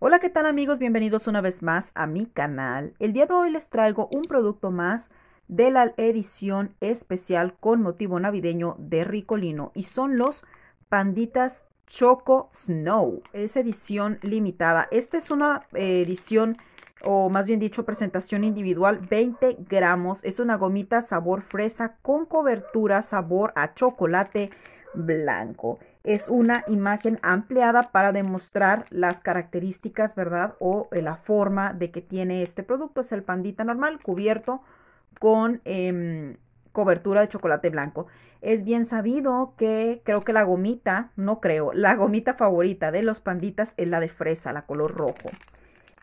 Hola, ¿qué tal amigos? Bienvenidos una vez más a mi canal. El día de hoy les traigo un producto más de la edición especial con motivo navideño de Ricolino y son los panditas Choco Snow. Es edición limitada. Esta es una eh, edición o más bien dicho presentación individual 20 gramos. Es una gomita sabor fresa con cobertura sabor a chocolate blanco. Es una imagen ampliada para demostrar las características, ¿verdad? O eh, la forma de que tiene este producto. Es el pandita normal cubierto con em, cobertura de chocolate blanco. Es bien sabido que creo que la gomita, no creo, la gomita favorita de los panditas es la de fresa, la color rojo.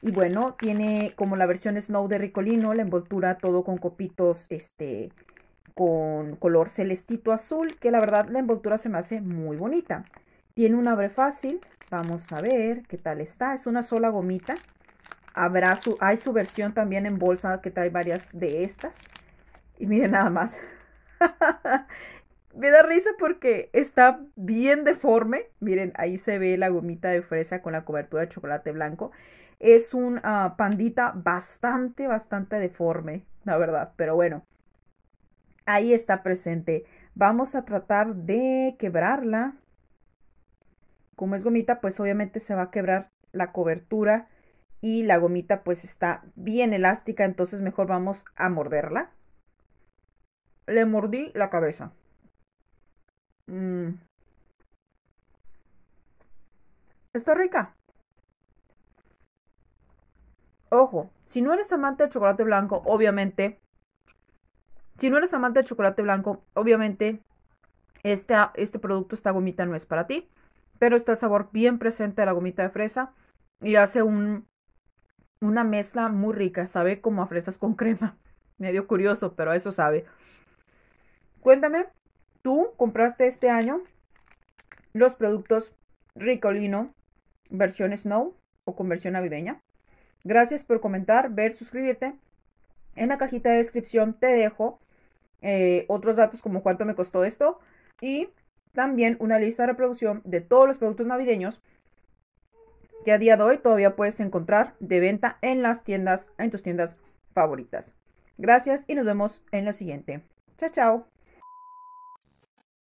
Y bueno, tiene como la versión Snow de Ricolino, la envoltura todo con copitos, este, con color celestito azul, que la verdad la envoltura se me hace muy bonita. Tiene un abre fácil, vamos a ver qué tal está, es una sola gomita. Habrá hay su versión también en bolsa que trae varias de estas. Y miren nada más. me da risa porque está bien deforme. Miren, ahí se ve la gomita de fresa con la cobertura de chocolate blanco. Es una ah, pandita bastante, bastante deforme, la verdad. Pero bueno, Ahí está presente. Vamos a tratar de quebrarla. Como es gomita, pues obviamente se va a quebrar la cobertura y la gomita pues está bien elástica, entonces mejor vamos a morderla. Le mordí la cabeza. Mm. Está rica. Ojo, si no eres amante del chocolate blanco, obviamente si no eres amante del chocolate blanco, obviamente este, este producto, esta gomita no es para ti, pero está el sabor bien presente de la gomita de fresa y hace una mezcla muy rica, sabe como a fresas con crema. Medio curioso, pero eso sabe. Cuéntame, tú compraste este año los productos Ricolino versión Snow o con versión navideña. Gracias por comentar, ver, suscribirte. En la cajita de descripción te dejo eh, otros datos como cuánto me costó esto y también una lista de reproducción de todos los productos navideños que a día de hoy todavía puedes encontrar de venta en las tiendas, en tus tiendas favoritas. Gracias y nos vemos en la siguiente. Chao, chao.